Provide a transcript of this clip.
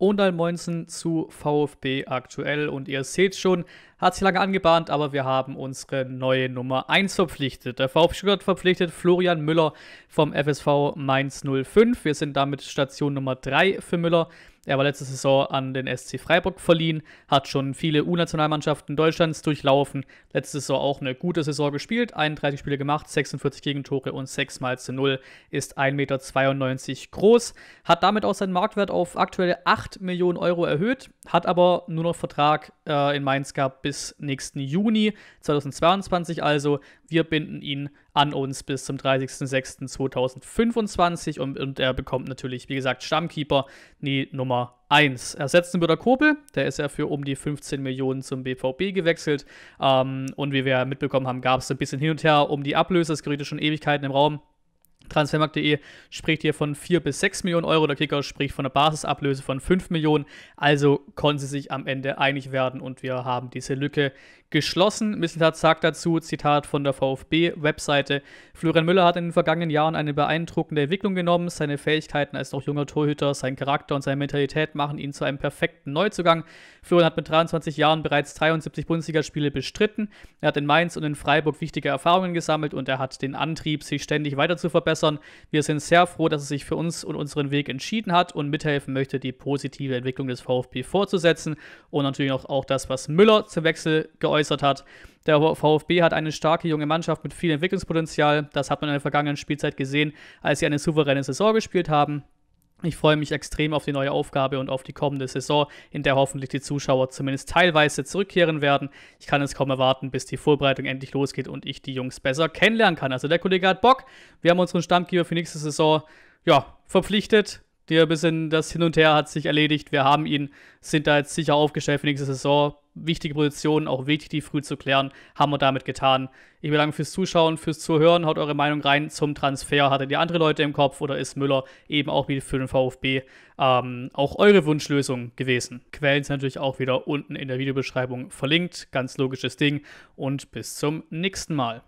Ondal Moinsen zu VfB aktuell. Und ihr seht schon, hat sich lange angebahnt, aber wir haben unsere neue Nummer 1 verpflichtet. Der VfB Stuttgart verpflichtet Florian Müller vom FSV Mainz 05. Wir sind damit Station Nummer 3 für Müller. Er war letzte Saison an den SC Freiburg verliehen, hat schon viele U-Nationalmannschaften Deutschlands durchlaufen. Letzte Saison auch eine gute Saison gespielt, 31 Spiele gemacht, 46 Gegentore und 6 mal zu 0, ist 1,92 Meter groß, hat damit auch seinen Marktwert auf aktuelle 8 Millionen Euro erhöht, hat aber nur noch Vertrag äh, in Mainz gehabt bis nächsten Juni 2022. Also wir binden ihn an uns bis zum 30.06.2025 und, und er bekommt natürlich, wie gesagt, Stammkeeper die Nummer 1. Ersetzen wird er Kobel, der ist ja für um die 15 Millionen zum BVB gewechselt ähm, und wie wir mitbekommen haben, gab es ein bisschen hin und her um die Ablöse, das gerät schon Ewigkeiten im Raum. Transfermarkt.de spricht hier von 4 bis 6 Millionen Euro. Der Kicker spricht von einer Basisablöse von 5 Millionen. Also konnten sie sich am Ende einig werden und wir haben diese Lücke geschlossen. Misseltat sagt dazu, Zitat von der VfB-Webseite, Florian Müller hat in den vergangenen Jahren eine beeindruckende Entwicklung genommen. Seine Fähigkeiten als noch junger Torhüter, sein Charakter und seine Mentalität machen ihn zu einem perfekten Neuzugang. Florian hat mit 23 Jahren bereits 73 Bundesligaspiele bestritten. Er hat in Mainz und in Freiburg wichtige Erfahrungen gesammelt und er hat den Antrieb, sich ständig weiter zu verbessern. Wir sind sehr froh, dass er sich für uns und unseren Weg entschieden hat und mithelfen möchte, die positive Entwicklung des VfB fortzusetzen. Und natürlich auch das, was Müller zum Wechsel geäußert geäußert hat. Der VfB hat eine starke junge Mannschaft mit viel Entwicklungspotenzial. Das hat man in der vergangenen Spielzeit gesehen, als sie eine souveräne Saison gespielt haben. Ich freue mich extrem auf die neue Aufgabe und auf die kommende Saison, in der hoffentlich die Zuschauer zumindest teilweise zurückkehren werden. Ich kann es kaum erwarten, bis die Vorbereitung endlich losgeht und ich die Jungs besser kennenlernen kann. Also der Kollege hat Bock. Wir haben unseren Stammgeber für nächste Saison ja, verpflichtet. Der bisschen das Hin und Her hat sich erledigt. Wir haben ihn, sind da jetzt sicher aufgestellt für nächste Saison wichtige Positionen, auch wichtig, die früh zu klären, haben wir damit getan. Ich bedanke fürs Zuschauen, fürs Zuhören. Haut eure Meinung rein zum Transfer. Hattet ihr andere Leute im Kopf oder ist Müller eben auch wie für den VfB ähm, auch eure Wunschlösung gewesen? Quellen sind natürlich auch wieder unten in der Videobeschreibung verlinkt. Ganz logisches Ding. Und bis zum nächsten Mal.